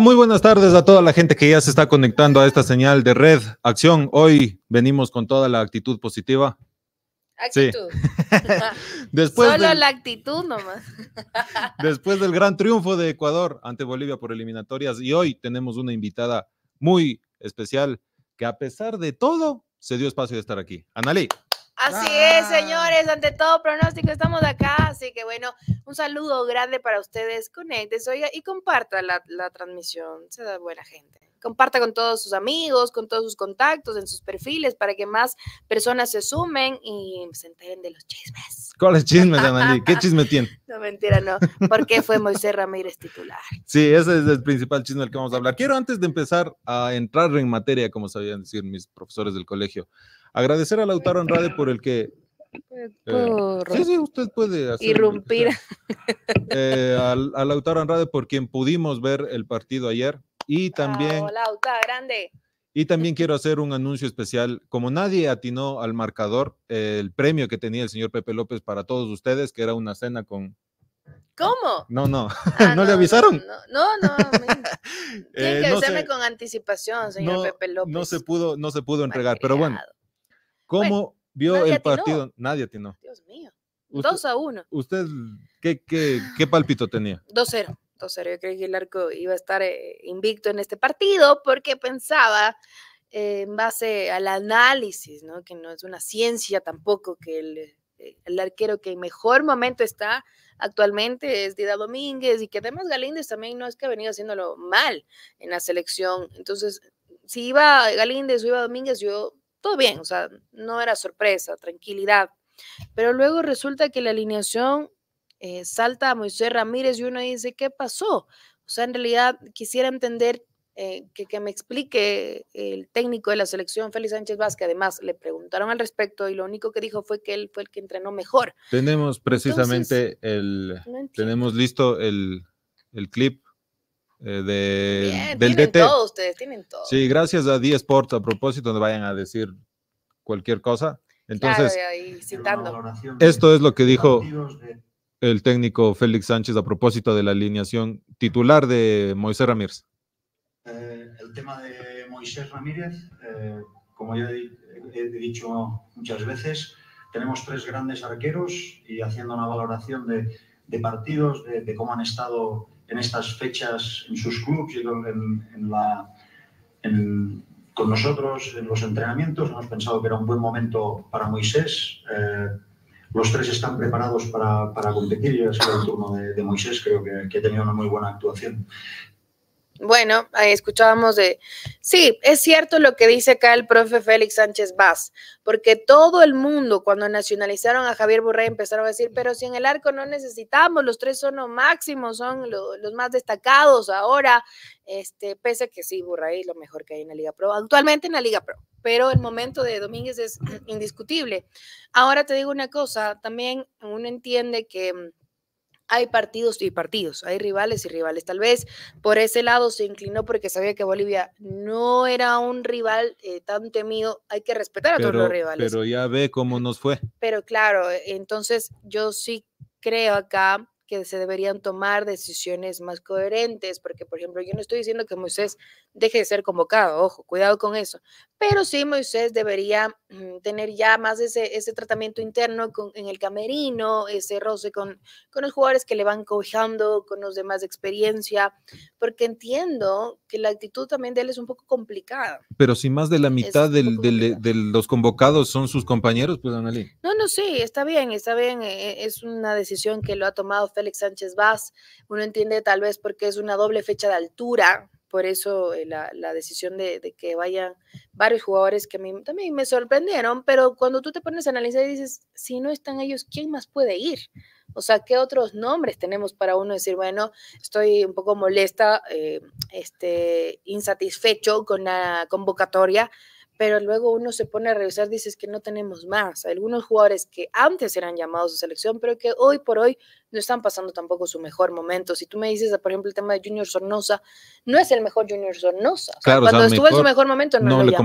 Muy buenas tardes a toda la gente que ya se está conectando a esta señal de red acción. Hoy venimos con toda la actitud positiva. Actitud. Sí. Solo la actitud nomás. después del gran triunfo de Ecuador ante Bolivia por eliminatorias y hoy tenemos una invitada muy especial que a pesar de todo se dio espacio de estar aquí. Analí. Así es, ah. señores, ante todo pronóstico estamos acá, así que bueno, un saludo grande para ustedes, Conectes, oiga, y comparta la, la transmisión, se da buena gente comparta con todos sus amigos, con todos sus contactos, en sus perfiles, para que más personas se sumen y se enteren de los chismes. ¿Cuáles chismes, Amandí? ¿Qué chisme tiene? No, mentira, no. Porque fue Moisés Ramírez titular. Sí, ese es el principal chisme del que vamos a hablar. Quiero antes de empezar a entrar en materia, como sabían decir mis profesores del colegio, Agradecer a Lautaro Andrade por el que eh, sí, sí, usted puede hacer irrumpir. Eh, a, Lautaro Andrade, por quien pudimos ver el partido ayer. Y también. grande. Y también quiero hacer un anuncio especial. Como nadie atinó al marcador, el premio que tenía el señor Pepe López para todos ustedes, que era una cena con. ¿Cómo? No, no, ah, no, le avisaron. No, no, no. Tiene eh, que avisarme con anticipación, señor Pepe López. No se pudo, no se pudo entregar, pero bueno ¿Cómo vio el partido? Nadie tiene Dios mío. 2 a 1. ¿Usted qué, qué, palpito tenía? 2-0. Yo creí que el arco iba a estar eh, invicto en este partido porque pensaba eh, en base al análisis, ¿no? que no es una ciencia tampoco, que el, eh, el arquero que mejor momento está actualmente es Dida Domínguez y que además Galíndez también no es que ha venido haciéndolo mal en la selección. Entonces, si iba Galíndez o iba Domínguez, yo todo bien, o sea, no era sorpresa, tranquilidad. Pero luego resulta que la alineación eh, salta a Moisés Ramírez y uno dice, ¿qué pasó? O sea, en realidad quisiera entender eh, que, que, me explique el técnico de la selección, Félix Sánchez Vázquez. Además, le preguntaron al respecto y lo único que dijo fue que él fue el que entrenó mejor. Tenemos precisamente el. tenemos listo el, el clip eh, del tienen DT. ustedes tienen todo. Sí, gracias a D-Sport a propósito, donde vayan a decir cualquier cosa. Entonces, esto es lo que dijo el técnico Félix Sánchez a propósito de la alineación titular de Moisés Ramírez. Eh, el tema de Moisés Ramírez, eh, como ya he, dicho muchas veces, tenemos tres grandes arqueros y haciendo una valoración de, partidos, de, de, cómo han estado en estas fechas en sus clubs y con nosotros en los entrenamientos. Hemos pensado que era un buen momento para Moisés. Eh, los tres están preparados para, para competir. Ya sido el turno de, Moisés. Creo que, que, ha tenido una muy buena actuación. Bueno, ahí escuchábamos de, sí, es cierto lo que dice acá el profe Félix Sánchez Vaz, porque todo el mundo cuando nacionalizaron a Javier Borré empezaron a decir, pero si en el arco no necesitamos, los tres son los máximos, son los más destacados ahora, este, pese a que sí, Burray es lo mejor que hay en la Liga Pro, actualmente en la Liga Pro, pero el momento de Domínguez es indiscutible. Ahora te digo una cosa, también uno entiende que hay partidos y partidos, hay rivales y rivales. Tal vez por ese lado se inclinó porque sabía que Bolivia no era un rival eh, tan temido. Hay que respetar a todos los rivales. Pero ya ve cómo nos fue. Pero claro, e, entonces yo sí creo acá que se deberían tomar decisiones más coherentes, porque por ejemplo, yo no estoy diciendo que Moisés deje de ser convocado, ojo, cuidado con eso, pero sí Moisés debería mm, tener ya más ese, ese tratamiento interno en el camerino, ese roce con, con los jugadores que le van cojando, con los demás de experiencia, porque entiendo que la actitud también de él es un poco complicada. Pero si más de la mitad de los convocados son sus compañeros, pues Analí. No, no, sí, está bien, está bien, e, e, es una decisión que lo ha tomado Félix Sánchez Vaz. Uno entiende tal vez porque es una doble fecha de altura, por eso eh, la, decisión de, que vayan varios jugadores que a mí también me sorprendieron, pero cuando tú te pones a analizar y dices, si no están ellos, ¿quién más puede ir? O sea, ¿qué otros nombres tenemos para uno decir, bueno, estoy un poco molesta, eh, este, insatisfecho con la convocatoria? pero luego uno se pone a revisar, dices que no tenemos más. Algunos jugadores que antes eran llamados a selección, pero que hoy por hoy no están pasando tampoco su mejor momento. Si tú me dices, por ejemplo, el tema de Junior Sornosa, no es el mejor Junior Sornosa. cuando estuvo en su mejor momento, no, lo le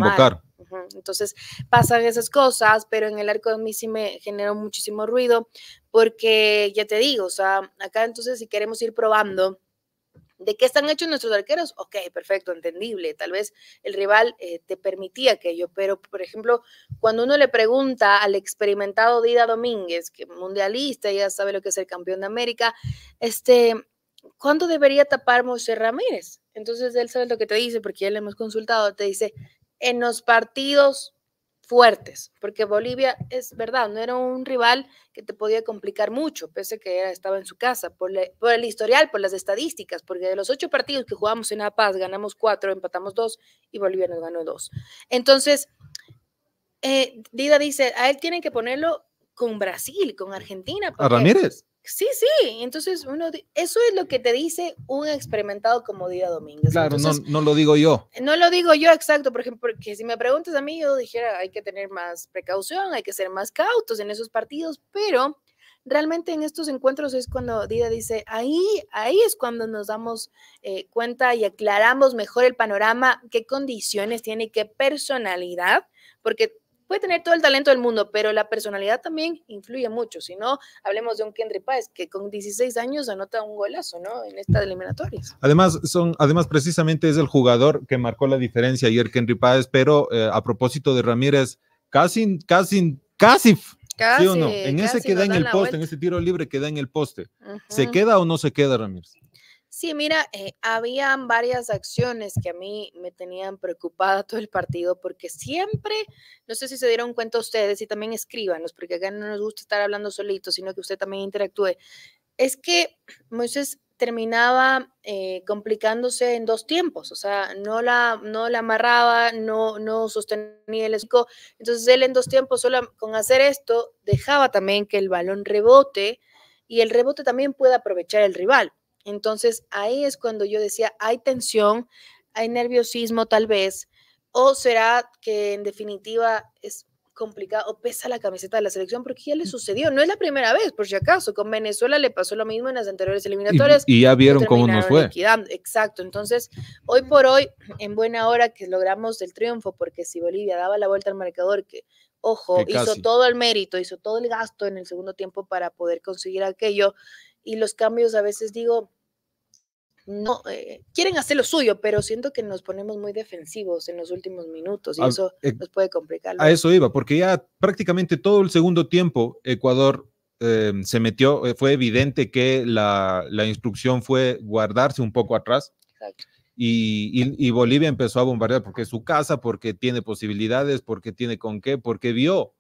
Entonces pasan esas cosas, pero en el arco de mí sí me generó muchísimo ruido, porque ya te digo, o sea, acá entonces si queremos ir probando ¿De qué están hechos nuestros arqueros? Ok, perfecto, entendible. Tal vez el rival eh, te permitía aquello, pero por ejemplo, cuando uno le pregunta al experimentado Dida Domínguez, que mundialista, ya sabe lo que es el campeón de América, este, ¿cuándo debería tapar Moshe Ramírez? Entonces él sabe lo que te dice, porque ya le hemos consultado, te dice, en los partidos fuertes, porque Bolivia es verdad, no era un rival que te podía complicar mucho, pese a que estaba en su casa, por, por el historial, por las estadísticas, porque de los ocho partidos que jugamos en La Paz, ganamos cuatro, empatamos dos y Bolivia nos ganó dos. Entonces, eh, Dida dice, a él tienen que ponerlo con Brasil, con Argentina. ¿A Ramírez? Sí, sí, entonces uno, eso es lo que te dice un experimentado como Día Domínguez. Claro, no, no, lo digo yo. No lo digo yo, exacto, por ejemplo, si me preguntas a mí, yo dijera, hay que tener más precaución, hay que ser más cautos en esos partidos, pero realmente en estos encuentros es cuando Dida dice, ahí, ahí es cuando nos damos eh, cuenta y aclaramos mejor el panorama, qué condiciones tiene, qué personalidad, porque puede tener todo el talento del mundo, pero la personalidad también influye mucho. Si no, hablemos de un Kenry Páez, que con 16 años anota un golazo, ¿no? En estas eliminatorias. Además, son, además, precisamente es el jugador que marcó la diferencia ayer, Kenry Páez, pero eh, a propósito de Ramírez, casi, casi, casi Casi, ¿Sí o no? En ese da en el poste, en ese tiro libre que da en el poste. ¿Se queda o no se queda Ramírez? Sí, mira, eh, habían varias acciones que a mí me tenían preocupada todo el partido porque siempre, no sé si se dieron cuenta ustedes y también escríbanos, porque acá no nos gusta estar hablando solitos, sino que usted también interactúe. Es que Moisés terminaba eh, complicándose en dos tiempos, o sea, no la, no la amarraba, no, no sostenía el escudo, entonces él en dos tiempos solo con hacer esto dejaba también que el balón rebote y el rebote también pueda aprovechar el rival. Entonces ahí es cuando yo decía, hay tensión, hay nerviosismo tal vez, o será que en definitiva es complicado o pesa la camiseta de la selección porque ya le sucedió, no es la primera vez por si acaso, con Venezuela le pasó lo mismo en las anteriores eliminatorias. Y, ya vieron cómo nos fue. Exacto, entonces hoy por hoy, en buena hora que logramos el triunfo, porque si Bolivia daba la vuelta al marcador, que ojo, hizo todo el mérito, hizo todo el gasto en el segundo tiempo para poder conseguir aquello, y los cambios a veces digo, no, eh, quieren hacer lo suyo, pero siento que nos ponemos muy defensivos en los últimos minutos y ah, eso eh, nos puede complicar. A eso iba, porque ya prácticamente todo el segundo tiempo Ecuador em, se metió, eh, fue evidente que la, instrucción fue guardarse un poco atrás. Y, y, Bolivia empezó a bombardear porque es su casa, porque tiene posibilidades, porque tiene con qué, porque vio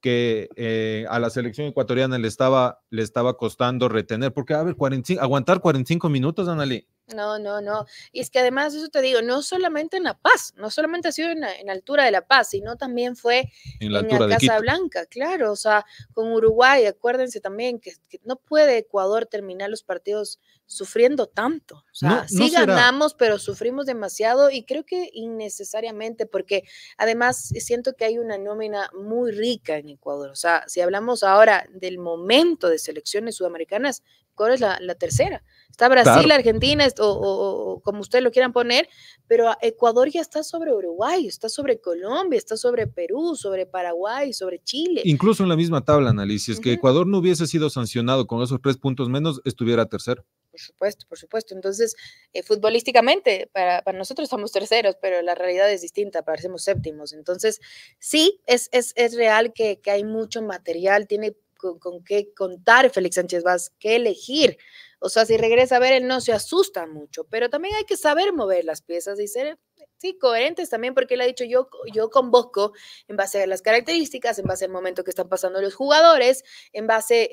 que eh, a la selección ecuatoriana le estaba, le estaba costando retener, porque a ver, aguantar 45 minutos, Anali no, no, no. Y es que además, eso te digo, no solamente en La Paz, no solamente ha sido en, altura de La Paz, sino también fue en la, Casa Blanca, claro, o sea, con Uruguay, acuérdense también que, no puede Ecuador terminar los partidos sufriendo tanto. O sea, sí ganamos, pero sufrimos demasiado y creo que innecesariamente, porque además siento que hay una nómina muy rica en Ecuador. O sea, si hablamos ahora del momento de selecciones sudamericanas, Ecuador es la, tercera. Está Brasil, Argentina, o, como ustedes lo quieran poner, pero Ecuador ya está sobre Uruguay, está sobre Colombia, está sobre Perú, sobre Paraguay, sobre Chile. Incluso en la misma tabla, análisis, que Ecuador no hubiese sido sancionado con esos tres puntos menos, estuviera tercero. Por supuesto, por supuesto. Entonces, eh, futbolísticamente, para, para, nosotros somos terceros, pero la realidad es distinta, parecemos séptimos. Entonces, sí, es, es, real que, que hay mucho material, tiene con, qué contar Félix Sánchez Vaz, qué elegir. O sea, si regresa a ver, él no se asusta mucho, pero también hay que saber mover las piezas y ser sí, coherentes también, porque él ha dicho, yo, yo convoco en base a las características, en base al momento que están pasando los jugadores, en base eh,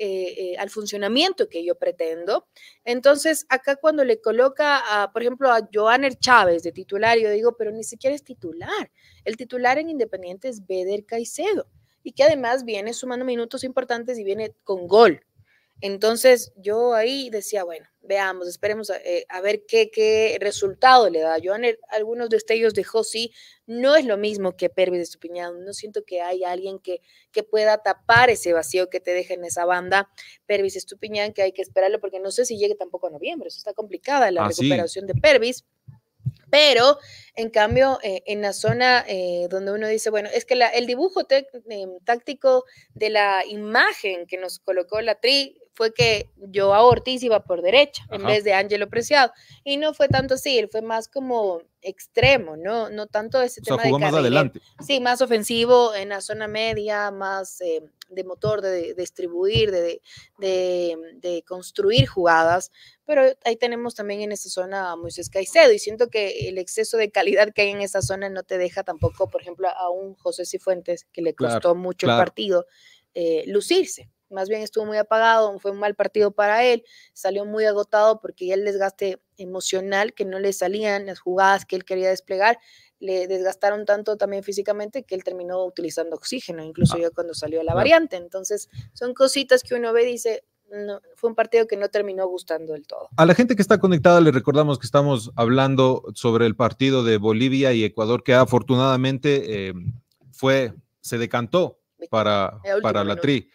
eh, al funcionamiento que yo pretendo. Entonces, acá cuando le coloca, por ejemplo, a el Chávez de titular, yo digo, pero ni siquiera es titular. El titular en Independiente es Beder Caicedo y que además viene sumando minutos importantes y viene con gol. Entonces yo ahí decía, bueno, veamos, esperemos a, eh, ver qué, resultado le da. Joan algunos destellos dejó, sí, no es lo mismo que Pervis Estupiñán. No siento que haya alguien que, que pueda tapar ese vacío que te deja en esa banda. Pervis Estupiñán, que hay que esperarlo porque no sé si llegue tampoco a noviembre. Eso está complicada la ah, recuperación de Pervis. Pero, en cambio, eh, en la zona eh, donde uno dice, bueno, es que el dibujo em, táctico de la imagen que nos colocó la TRI fue que yo a Ortiz iba por derecha en vez de Ángelo Preciado. Y no fue tanto así, él fue más como extremo, ¿no? No tanto ese tema de más adelante. Sí, más ofensivo en la zona media, más eh, de motor, de, distribuir, de, de, construir jugadas. Pero ahí tenemos también en esa zona a Moisés Caicedo y siento que el exceso de calidad que hay en esa zona no te deja tampoco, por ejemplo, a un José Cifuentes que le costó mucho el partido eh, lucirse más bien estuvo muy apagado, fue un mal partido para él, salió muy agotado porque ya el desgaste emocional que no le salían las jugadas que él quería desplegar, le desgastaron tanto también físicamente que él terminó utilizando oxígeno, incluso ah, ya cuando salió a la variante. Entonces, son cositas que uno ve y dice, fue un partido que no terminó gustando del todo. A la gente que está conectada le recordamos que estamos hablando sobre el partido de Bolivia y Ecuador, que afortunadamente eh, fue, se decantó para, para la tri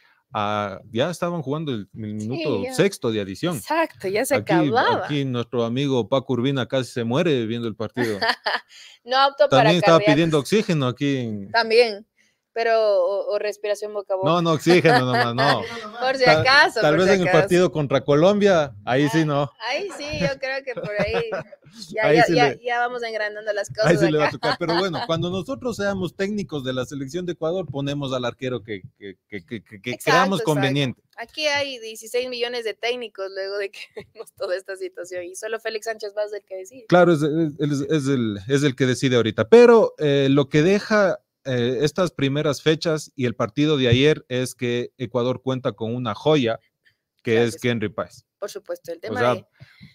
ya estaban jugando el, minuto sexto de adición. Exacto, ya se aquí, acababa. Aquí nuestro amigo Paco Urbina casi se muere viendo el partido. no También estaba pidiendo oxígeno aquí. En, También pero o, respiración boca a boca. No, no, oxígeno nomás, no. por si acaso. Tal, vez en el partido contra Colombia, ahí sí ah, no. Ahí sí, yo creo que por ahí ya, ya, vamos engrandando las cosas. Ahí sí le va a tocar. Pero bueno, cuando nosotros seamos técnicos de la selección de Ecuador, ponemos al arquero que, que, que, que, que exacto, creamos conveniente. Aquí hay 16 millones de técnicos luego de que vemos toda esta situación y solo Félix Sánchez a ser el que decide. Claro, es, es, es, el, es el que decide ahorita. Pero eh, lo que deja eh, estas primeras fechas y el partido de ayer es que Ecuador cuenta con una joya que es Henry Páez. Por supuesto, el tema de...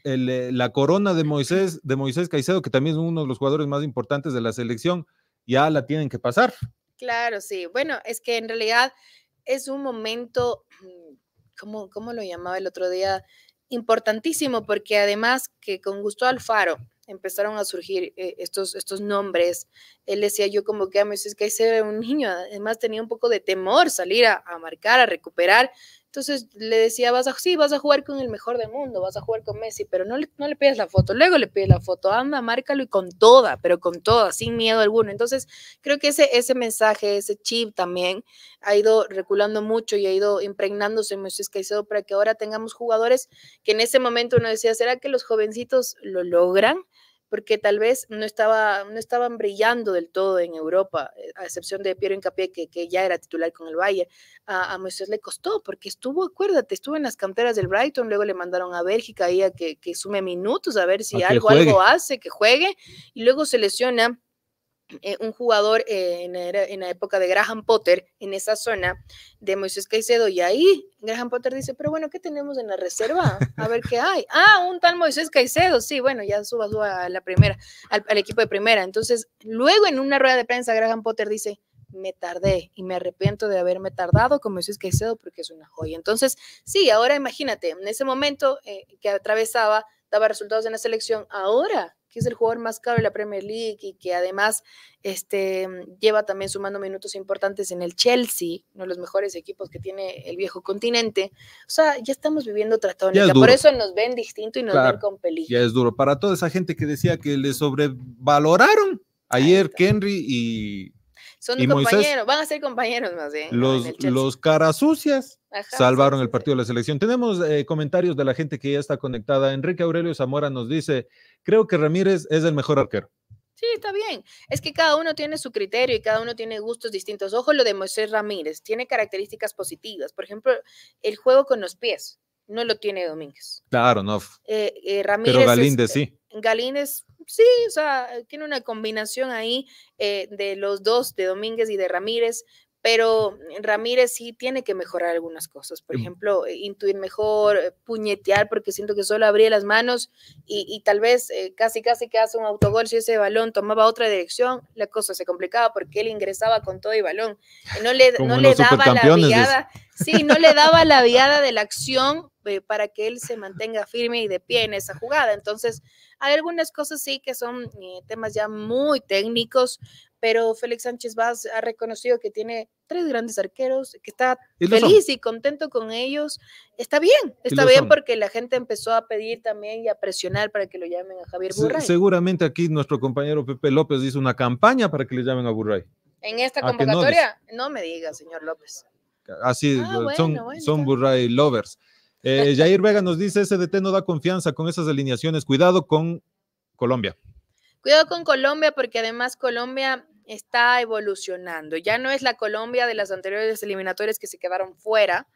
Eh, la corona de Moisés, de Moisés Caicedo, que también es uno de los jugadores más importantes de la selección, ya la tienen que pasar. Claro, sí. Bueno, es que en realidad es un momento, mm, ¿cómo, cómo lo llamaba el otro día? Importantísimo, porque además que con Gusto Alfaro empezaron a surgir eh, estos, estos nombres. Él decía, yo como que a ah, Moisés que era un niño, además tenía un poco de temor salir a, marcar, a recuperar. Entonces le decía, vas a, sí, vas a jugar con el mejor del mundo, vas a jugar con Messi, pero no le, no le pides la foto, luego le pides la foto, anda, márcalo y con toda, pero con toda, sin miedo alguno. Entonces creo que ese, ese mensaje, ese chip también ha ido reculando mucho y ha ido impregnándose en Moisés Caicedo para que ahora tengamos jugadores que en ese momento uno decía, ¿será que los jovencitos lo logran? porque tal vez no, estaba, no estaban brillando del todo en Europa, eh, a excepción de Piero Incapié, que, ya era titular con el Bayern. A, a, Moisés le costó, porque estuvo, acuérdate, estuvo en las canteras del Brighton, luego le mandaron a Bélgica ahí a que, sume minutos, a ver si algo, algo hace, que juegue, y luego se lesiona eh, un jugador en, la, época de Graham Potter, en esa zona de Moisés Caicedo, y ahí Graham Potter dice, pero bueno, ¿qué tenemos en la reserva? A ver qué hay. Ah, un tal Moisés Caicedo, sí, bueno, ya suba, a la primera, al, equipo de primera. Entonces, luego en una rueda de prensa, Graham Potter dice, me tardé y me arrepiento de haberme tardado con Moisés Caicedo porque es una joya. Entonces, sí, ahora imagínate, en ese momento eh, que atravesaba, daba resultados en la selección, ahora es el jugador más caro de la Premier League y que además este, mm, lleva también sumando minutos importantes en el Chelsea, uno de los mejores equipos que tiene el viejo continente. O sea, ya estamos viviendo tratónica. Por eso nos ven distinto y nos ven con peligro. Ya es duro. Para toda esa gente que decía que le sobrevaloraron ayer Kenry y son compañeros, van a ser compañeros más bien. Los, los caras sucias salvaron el partido de la selección. Tenemos eh, comentarios de la gente que ya está conectada. Enrique Aurelio Zamora nos dice, creo que Ramírez es el mejor arquero. Sí, está bien. Es que cada uno tiene su criterio y cada uno tiene gustos distintos. Ojo, lo de Moisés Ramírez tiene características positivas. Por ejemplo, el juego con los pies no lo tiene Domínguez. Claro, no. Eh, eh, Ramírez Pero Galíndez sí. Galíndez sí, o sea, tiene una combinación ahí eh, de los dos, de Domínguez y de Ramírez, pero Ramírez sí tiene que mejorar algunas cosas, por em. ejemplo, eh, intuir mejor, eh, puñetear, porque siento que solo abría las manos y, tal vez casi, casi que hace un autogol, si ese balón tomaba otra dirección, la cosa se complicaba porque él ingresaba con todo y balón, no le, no le daba la mirada. Sí, no le daba la viada de la acción eh, para que él se mantenga firme y de pie en esa jugada. Entonces, hay algunas cosas sí que son eh, temas ya muy técnicos, pero Félix Sánchez Vaz ha reconocido que tiene tres grandes arqueros, que está feliz y contento con ellos. Está bien, está bien porque la gente empezó a pedir también y a presionar para que lo llamen a Javier Burray. seguramente aquí nuestro compañero Pepe López hizo una campaña para que le llamen a Burray. En esta convocatoria, no, no me diga, señor López. Así, ah, ah, son, son Burray lovers. Eh, Jair Vega nos dice, SDT no da confianza con esas alineaciones. Cuidado con Colombia. Cuidado con Colombia porque además Colombia está evolucionando. Ya no es la Colombia de las anteriores eliminatorias que se quedaron fuera.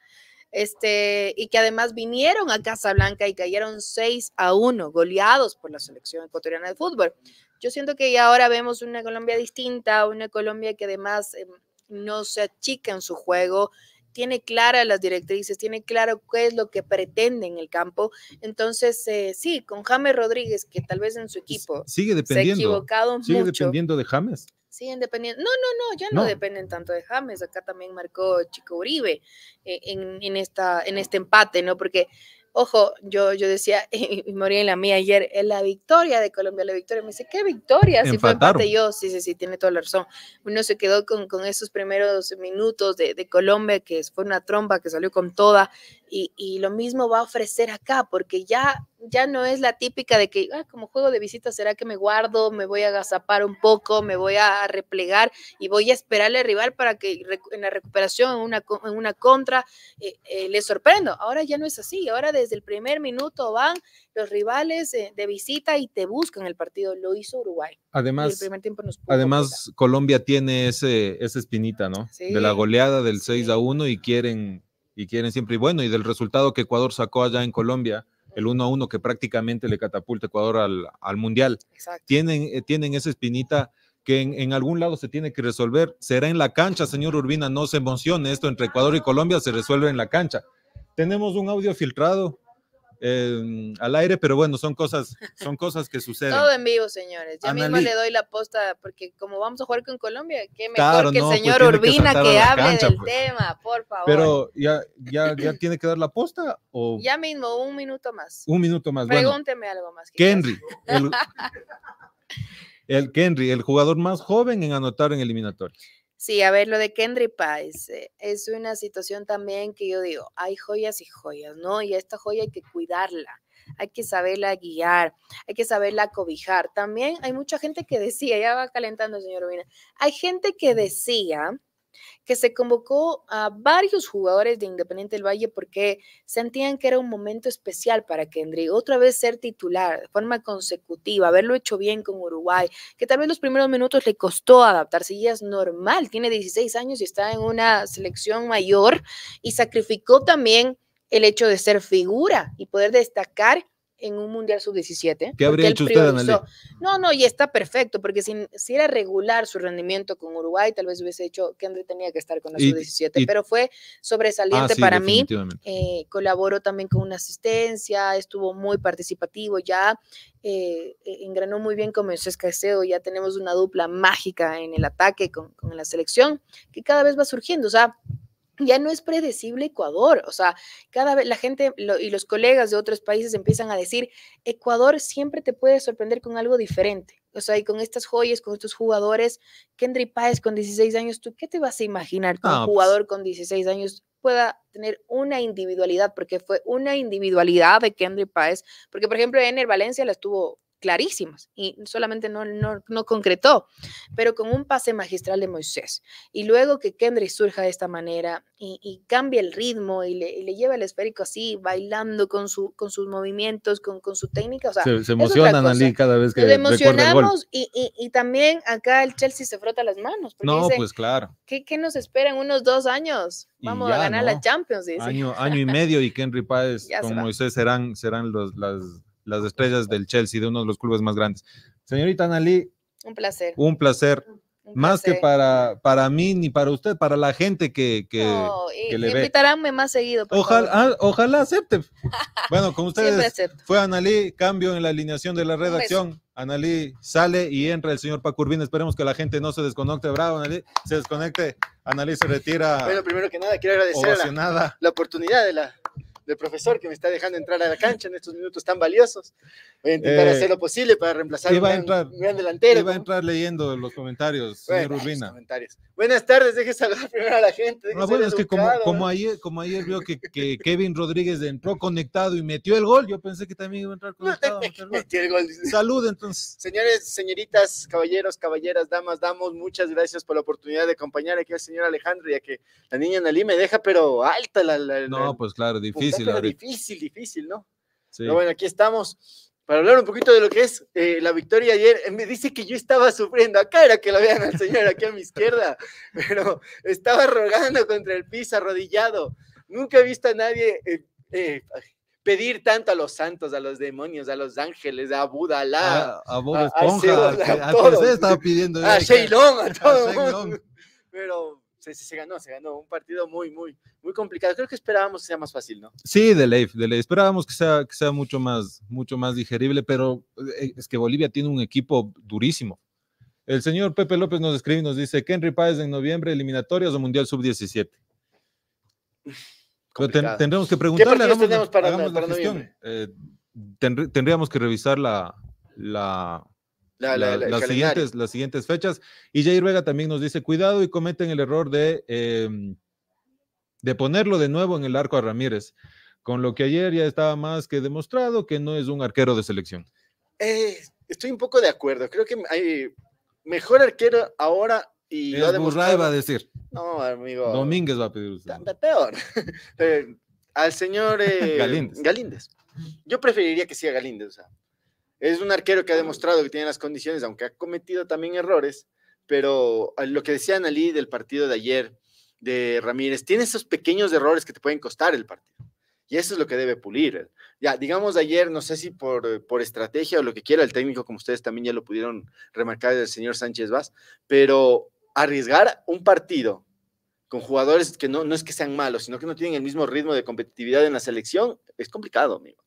Este, y que además vinieron a Casablanca y cayeron 6 a 1, goleados por la selección ecuatoriana de fútbol. Yo siento que ahora vemos una Colombia distinta, una Colombia que además em, no se achica en su juego, tiene claras las directrices, tiene claro qué es lo que pretende en el campo. Entonces, eh, sí, con James Rodríguez, que tal vez en su equipo sigue dependiendo, se ha equivocado sigue dependiendo de James. Siguen dependiendo. No, no, no, ya no, dependen tanto de James. Acá también marcó Chico Uribe eh, en, en, esta, en este empate, ¿no? Porque Ojo, yo, yo decía, y, en la mía ayer, en la victoria de Colombia, la victoria. Me dice, ¿qué victoria? Si fue parte yo, sí, sí, sí, tiene toda la razón. Uno se quedó con, con esos primeros minutos de, de Colombia, que fue una tromba que salió con toda y, lo mismo va a ofrecer acá, porque ya, ya no es la típica de que, ah, como juego de visita, ¿será que me guardo? Me voy a agazapar un poco, me voy a replegar y voy a esperarle al rival para que en la recuperación, en una, en una contra, eh, eh, le sorprendo. Ahora ya no es así, ahora desde el primer minuto van los rivales eh, de visita y te buscan el partido, lo hizo Uruguay. Además, Colombia tiene ese, esa espinita, ¿no? de la goleada del 6 a 1 y quieren y quieren siempre, y bueno, y del resultado que Ecuador sacó allá en Colombia, el 1 a 1 que prácticamente le catapulta Ecuador al, Mundial. Tienen, eh, tienen esa espinita que en, en, algún lado se tiene que resolver. Será en la cancha, señor Urbina, no se emocione. Esto entre Ecuador y Colombia se resuelve en la cancha. Tenemos un audio filtrado al aire, pero bueno, son cosas, son cosas que suceden. Todo en vivo, señores. Yo mismo le doy la posta, porque como vamos a jugar con Colombia, qué mejor que el pues señor Urbina que, hable del pues. tema, por favor. Pero ya, ya, tiene que dar la posta o. Ya mismo, un minuto más. Un minuto más. Pregúnteme algo más. Kenry. el, el el jugador más joven en anotar en eliminatorias. Sí, a ver, lo de Kendry Pais eh, es una situación también que yo digo, hay joyas y joyas, ¿no? Y esta joya hay que cuidarla, hay que saberla guiar, hay que saberla cobijar. También hay mucha gente que decía, ya va calentando, señor Ovina, hay gente que decía que se convocó a varios jugadores de Independiente del Valle porque sentían que era un momento especial para Kendry, otra vez ser titular de forma consecutiva, haberlo hecho bien con Uruguay, que también los primeros minutos le costó adaptarse y es normal, tiene 16 años y está en una selección mayor y sacrificó también el hecho de ser figura y poder destacar en un Mundial Sub-17. ¿Qué habría hecho usted, No, no, y está perfecto, porque si, era regular su rendimiento con Uruguay, tal vez hubiese hecho que André tenía que estar con la Sub-17, pero fue sobresaliente ah, para mí. Eh, colaboró también con una asistencia, estuvo muy participativo ya. Eh, e, engranó muy bien con Moisés Caicedo, ya tenemos una dupla mágica en el ataque con, con la selección, que cada vez va surgiendo. O sea, ya no es predecible Ecuador. O sea, cada vez la gente y los colegas de otros países empiezan a decir, Ecuador siempre te puede sorprender con algo diferente. O sea, y con estas joyas, con estos jugadores, Kendry Páez con 16 años, ¿tú qué te vas a imaginar que un ah, pues jugador con 16 años pueda tener una individualidad? Porque fue una individualidad de Kendry Páez, porque por ejemplo en Valencia la estuvo clarísimos, y solamente no, no, concretó, pero con un pase magistral de Moisés. Y luego que Kendrick surja de esta manera y, cambia el ritmo y le, lleva el esférico así, bailando con, su, con sus movimientos, con, su técnica. se, emocionan, cada vez que Nos emocionamos Y, también acá el Chelsea se frota las manos. No, pues claro. ¿qué, nos esperan unos dos años? Vamos a ganar la Champions. Dice. Año, año y medio y Kendrick Páez con Moisés serán, serán los, las las pues, estrellas del Chelsea, de uno de los clubes más grandes. Señorita Analí. Un placer. Un placer. más que para, para mí ni para usted, para la gente que, que, no, le invitaránme más seguido. Ah, ojalá, acepte. bueno, con ustedes fue Analí, cambio en la alineación de la redacción. Analí sale y entra el señor Paco Esperemos que la gente no se desconecte. Bravo, Analí. Se desconecte. Analí se retira. Bueno, primero que nada, quiero agradecer la, oportunidad de la, del profesor que me está dejando entrar a la cancha en estos minutos tan valiosos. Voy a intentar eh, hacer lo posible para reemplazar a mi entrar, gran delantero. Iba a entrar leyendo los comentarios, señor Urbina. Buenas tardes, deje saludar primero a la gente. bueno, es que como, como, ayer, vio que, que, Kevin Rodríguez entró conectado y metió el gol, yo pensé que también iba a entrar conectado. el gol. Salud entonces. Señores, señoritas, caballeros, caballeras, damas, damos, muchas gracias por la oportunidad de acompañar aquí al señor Alejandro, ya que la niña Nalí me deja, pero alta la. no, pues claro, difícil difícil, difícil, ¿no? Sí. bueno, aquí estamos para hablar un poquito de lo que es eh, la victoria ayer. Me dice que yo estaba sufriendo. Acá era que lo vean al señor aquí a mi izquierda, pero estaba rogando contra el piso, arrodillado. Nunca he visto a nadie eh, eh, pedir tanto a los santos, a los demonios, a los ángeles, a Buda, a a, a Esponja, a, a, a, estaba pidiendo. A a todo Pero se, se, ganó, se ganó. Un partido muy, muy, muy complicado. Creo que esperábamos que sea más fácil, ¿no? Sí, de ley, de ley. Esperábamos que sea, sea mucho, más, mucho más digerible, pero eh, es que Bolivia tiene un equipo durísimo. El señor Pepe López nos escribe y nos dice, Henry Páez en noviembre, eliminatorias o Mundial Sub-17. tendremos que preguntarle. ¿Qué tenemos para, noviembre? Eh, tendríamos que revisar la, las, siguientes, las siguientes fechas. Y Jair Vega también nos dice, cuidado y cometen el error de, em, de ponerlo de nuevo en el arco a Ramírez, con lo que ayer ya estaba más que demostrado que no es un arquero de selección. Eh, estoy un poco de acuerdo. Creo que hay mejor arquero ahora y lo va a decir. No, amigo. Domínguez va a pedir usted. Peor. Eh, al señor eh, Galíndez. Yo preferiría que sea Galíndez. O sea, es un arquero que ha demostrado que tiene las condiciones, aunque ha cometido también errores, pero lo que decía Analí del partido de ayer de Ramírez, tiene esos pequeños errores que te pueden costar el partido. Y eso es lo que debe pulir. Ya, digamos ayer, no sé si por, por estrategia o lo que quiera el técnico, como ustedes también ya lo pudieron remarcar el señor Sánchez Vaz, pero arriesgar un partido con jugadores que no, no es que sean malos, sino que no tienen el mismo ritmo de competitividad en la selección, es complicado, amigo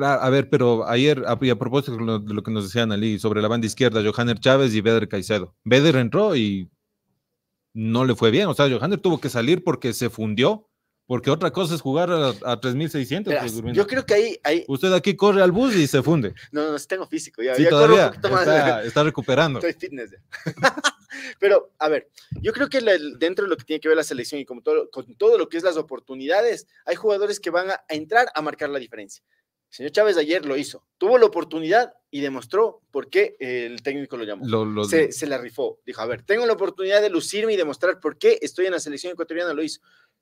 a ver, pero ayer, a, propósito de lo, que nos decían Ali sobre la banda izquierda, Johanner Chávez y Beder Caicedo. Beder entró y no le fue bien. O sea, Johanner tuvo que salir porque se fundió. Porque otra cosa es jugar a, 3600. yo creo que ahí, ahí, Usted aquí corre al bus y se funde. No, no, tengo físico. Ya, sí, todavía. está, recuperando. Estoy fitness. Pero, a ver, yo creo que dentro de lo que tiene que ver la selección y como todo, con todo lo que es las oportunidades, hay jugadores que van a entrar a marcar la diferencia señor Chávez ayer lo hizo. Tuvo la oportunidad y demostró por qué el técnico lo llamó. Se, se, la rifó. Dijo, a ver, tengo la oportunidad de lucirme y demostrar por qué estoy en la selección ecuatoriana. Lo hizo.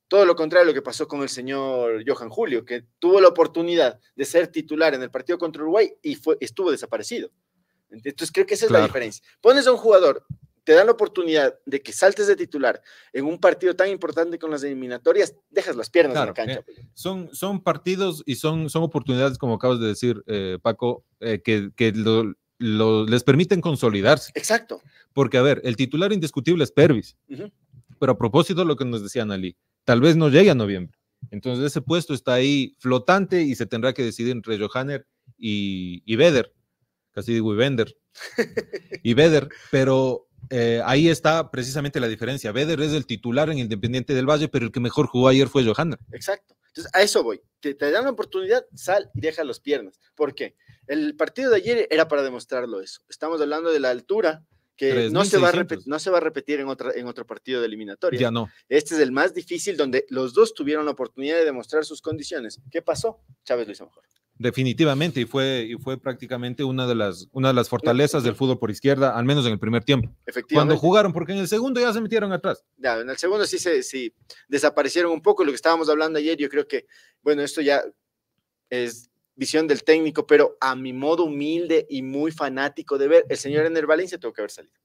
Todo lo contrario a lo que pasó con el señor Johan Julio, que tuvo la oportunidad de ser titular en el partido contra Uruguay y fue, estuvo desaparecido. Entonces creo que esa es la diferencia. Pones a un jugador te dan la oportunidad de que saltes de titular en un partido tan importante con las eliminatorias, dejas las piernas en la cancha. Eh, pues. son, son partidos y son, son oportunidades, como acabas de decir, eh, Paco, eh, que, les permiten consolidarse. Exacto. Porque, a ver, el titular indiscutible es Pervis. Pero a propósito de lo que nos decía Nali, tal vez no llegue a noviembre. Entonces ese puesto está ahí flotante y se tendrá que decidir entre Johanner y, y Beder. Casi digo y y Beder. Pero eh, ahí está precisamente la diferencia. Beder es el titular en Independiente del Valle, pero el que mejor jugó ayer fue Johanna. Exacto. Entonces, a eso voy. te dan la oportunidad, sal y deja las piernas. ¿Por qué? El partido de ayer era para demostrarlo eso. Estamos hablando de la altura que no se, va a no se, va a repetir en, otra, en otro partido de eliminatoria. Ya no. Este es el más difícil donde los dos tuvieron la oportunidad de demostrar sus condiciones. ¿Qué pasó? Chávez lo hizo mejor. Definitivamente, y fue, y fue prácticamente una de, las, una de las fortalezas del fútbol por izquierda, al menos en el primer tiempo. Efectivamente. Cuando jugaron, porque en el segundo ya se metieron atrás. Ya, en el segundo sí se desaparecieron un poco, lo que estábamos hablando ayer, yo creo que, bueno, esto ya es visión del técnico, pero a mi modo humilde y muy fanático de ver, el señor Ener Valencia tuvo que haber salido.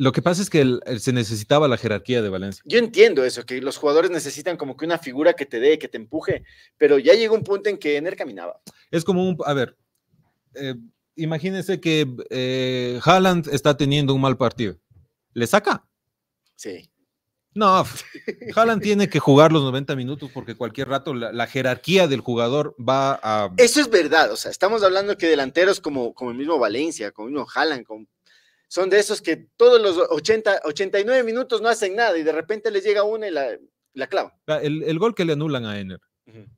Lo que pasa es que se necesitaba la jerarquía de Valencia. Yo entiendo eso, que los jugadores necesitan como que una figura que te dé, que te empuje, pero ya llegó un punto en que Ener caminaba. Es como un, a ver, eh, imagínense que eh, Haaland está teniendo un mal partido. ¿Le saca? Sí. No, Haaland tiene que jugar los 90 minutos porque cualquier rato la, jerarquía del jugador va a... Eso es verdad, o sea, estamos hablando que delanteros como, como el mismo Valencia, como uno mismo Haaland, como son de esos que todos los 80, 89 minutos no hacen nada y de repente les llega una y la, la clava. El, gol que le anulan a Ener.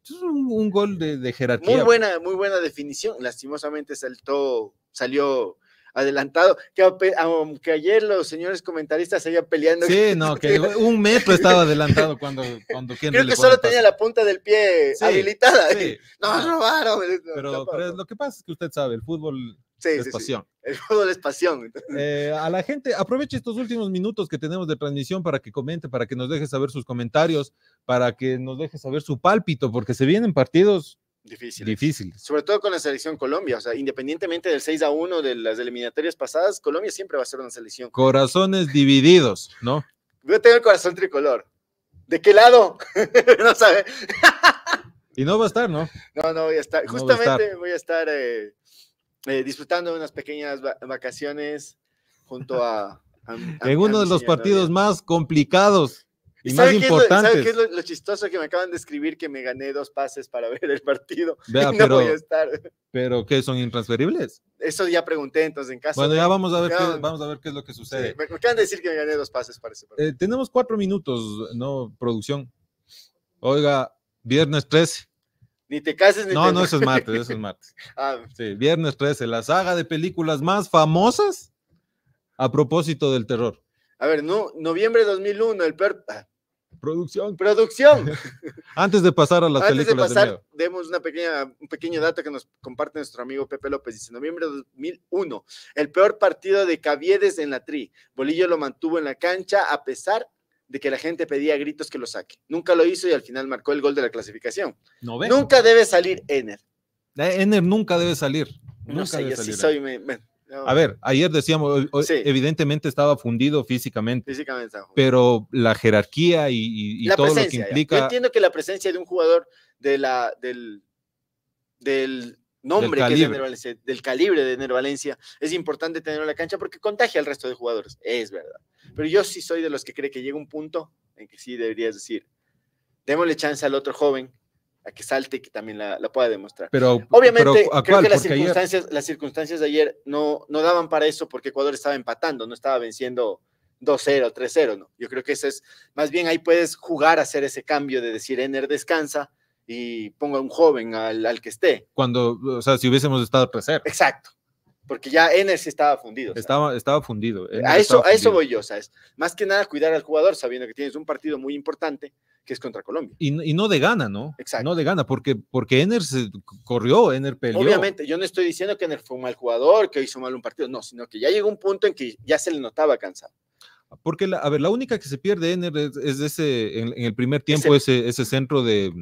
Es un, gol de, de, jerarquía. Muy pues. buena, muy buena definición. Lastimosamente saltó, salió adelantado, que aunque ayer los señores comentaristas se peleando. Sí, no, que un metro estaba adelantado cuando, cuando Creo que solo tenía la punta del pie habilitada. No, robaron. pero, lo que pasa es que usted sabe, el fútbol es pasión. El fútbol es pasión. a la gente, aproveche estos últimos minutos que tenemos de transmisión para que comente, para que nos deje saber sus comentarios, para que nos deje saber su pálpito, porque se vienen partidos difíciles. difíciles. Sobre todo con la selección Colombia, o sea, independientemente del 6 a 1 de las eliminatorias pasadas, Colombia siempre va a ser una selección. Corazones divididos, ¿no? Yo tengo el corazón tricolor. ¿De qué lado? no sabe. y no va a estar, ¿no? No, no voy a estar. Justamente voy a estar. Eh, eh, disfrutando de unas pequeñas vacaciones junto a... en uno de los partidos más complicados y más importantes. qué es lo, chistoso que me acaban de escribir? Que me gané dos pases para ver el partido. y no pero, voy a estar. ¿Pero qué? ¿Son intransferibles? Eso ya pregunté, entonces, en casa Bueno, ya vamos a ver, qué, vamos a ver qué es lo que sucede. me, acaban de decir que me gané dos pases para ese partido. Eh, tenemos cuatro minutos, ¿no? Producción. Oiga, viernes 13. Ni te cases ni te... no, eso es martes, eso es martes. Ah, sí, viernes 13, la saga de películas más famosas a propósito del terror. A ver, no, noviembre 2001, el peor... Ah, producción. Producción. Antes de pasar a las Antes películas de, pasar, de Demos una pequeña, un pequeño dato que nos comparte nuestro amigo Pepe López. Dice, noviembre 2001, el peor partido de Caviedes en la Tri. Bolillo lo mantuvo en la cancha a pesar de que la gente pedía gritos que lo saque. Nunca lo hizo y al final marcó el gol de la clasificación. Nunca debe salir Ener. Eh, Ener nunca debe salir. debe salir. A ver, ayer decíamos, evidentemente estaba fundido físicamente. Físicamente Pero la jerarquía y, todo lo que implica. Yo entiendo que la presencia de un jugador de la, del nombre del calibre de Ener Valencia, es importante tenerlo en la cancha porque contagia al resto de jugadores, es verdad. Pero yo sí soy de los que cree que llega un punto en que sí deberías decir, démosle chance al otro joven a que salte y que también la, pueda demostrar. Pero, Obviamente, creo que las circunstancias, las circunstancias de ayer no, no daban para eso porque Ecuador estaba empatando, no estaba venciendo 2-0, 3-0, ¿no? Yo creo que eso es, más bien ahí puedes jugar a hacer ese cambio de decir, Ener descansa, y ponga un joven al, al que esté. Cuando, o sea, si hubiésemos estado tercero. Exacto, porque ya se estaba fundido. Estaba, estaba fundido. a, eso, estaba fundido. a eso voy yo, ¿sabes? Más que nada cuidar al jugador sabiendo que tienes un partido muy importante que es contra Colombia. Y, y no de gana, ¿no? Exacto. No de gana, porque, porque Ener se corrió, Ener peleó. Obviamente, yo no estoy diciendo que Ener fue un mal jugador, que hizo mal un partido, no, sino que ya llegó un punto en que ya se le notaba cansado. Porque, a ver, la única que se pierde Ener es, ese, en, el primer tiempo, ese, ese centro de,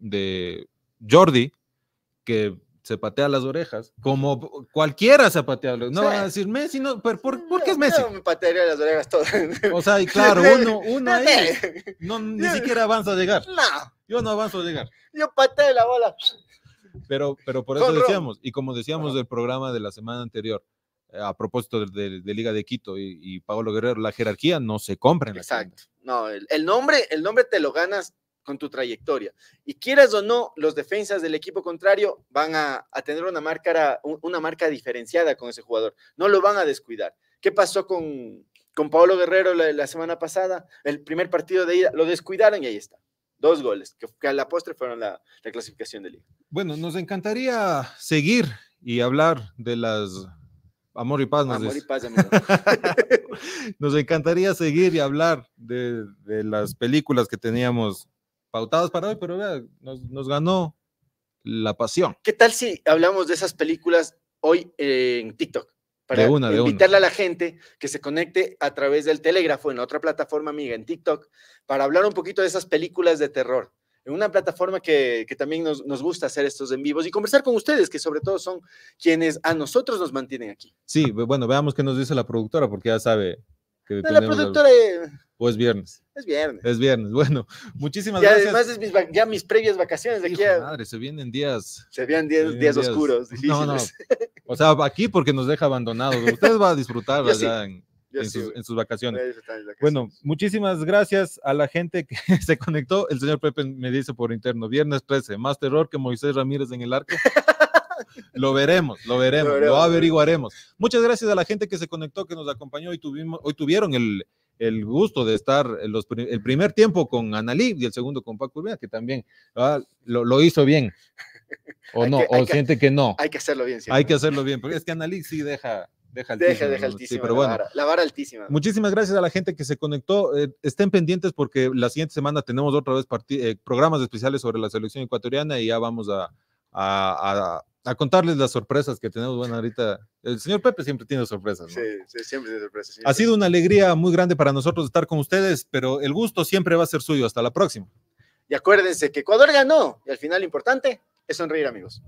de Jordi, que se patea las orejas, como cualquiera se patea las No van a decir Messi, no, ¿por, qué es Messi? Yo me patearía las orejas todo O sea, y claro, uno, uno ahí ni siquiera avanza a llegar. Yo no avanzo a llegar. Yo pateé la bola. Pero, pero por eso decíamos, y como decíamos del programa de la semana anterior, eh, a propósito de, de, Liga de Quito y, y, Pablo Guerrero, la jerarquía no se compra. Exacto. no, el, nombre, el nombre te lo ganas con tu trayectoria. Y quieras o no, los defensas del equipo contrario van a, tener una marca, una marca diferenciada con ese jugador. No lo van a descuidar. ¿Qué pasó con, con Paolo Guerrero la, semana pasada? El primer partido de ida, lo descuidaron y ahí está. Dos goles, que, a la postre fueron la, clasificación de liga. Bueno, nos encantaría seguir y hablar de las Amor y paz, nos, Amor y paz nos encantaría seguir y hablar de, de, las películas que teníamos pautadas para hoy, pero nos, ganó la pasión. ¿Qué tal si hablamos de esas películas hoy eh, en TikTok? Para de una, invitarle a la gente que se conecte a través del telégrafo en otra plataforma amiga, en TikTok, para hablar un poquito de esas películas de terror. En una plataforma que, también nos, nos, gusta hacer estos en vivos y conversar con ustedes, que sobre todo son quienes a nosotros nos mantienen aquí. Sí, bueno, veamos qué nos dice la productora, porque ya sabe, que la productora. O eh. es pues viernes. Es viernes. Es viernes. Bueno, muchísimas gracias. ya mis previas vacaciones de aquí Madre, se vienen días. Se vienen días, oscuros, No, no. O sea, aquí porque nos deja abandonados. Ustedes van a disfrutar allá en, sus, vacaciones. vacaciones. Bueno, muchísimas gracias a la gente que se conectó. El señor Pepe me dice por interno, viernes 13, más terror que Moisés Ramírez en el arco. Lo veremos, lo veremos, lo, averiguaremos. Muchas gracias a la gente que se conectó, que nos acompañó. y tuvimos, hoy tuvieron el, gusto de estar el primer tiempo con Analí y el segundo con Paco Urbina, que también ah, lo, hizo bien. O no, o siente que, no. Hay que hacerlo bien. sí. Hay que hacerlo bien, porque es que Analí sí deja, deja altísima. Deja, deja altísima, la, vara, altísima. Muchísimas gracias a la gente que se conectó. Eh, estén pendientes porque la siguiente semana tenemos otra vez eh, programas especiales sobre la selección ecuatoriana y ya vamos a a contarles las sorpresas que tenemos. Bueno, ahorita el señor Pepe siempre tiene sorpresas. ¿no? Sí, siempre tiene sorpresas. Ha sido una alegría muy grande para nosotros estar con ustedes, pero el gusto siempre va a ser suyo. Hasta la próxima. Y acuérdense que Ecuador ganó y al final lo importante es sonreír, amigos.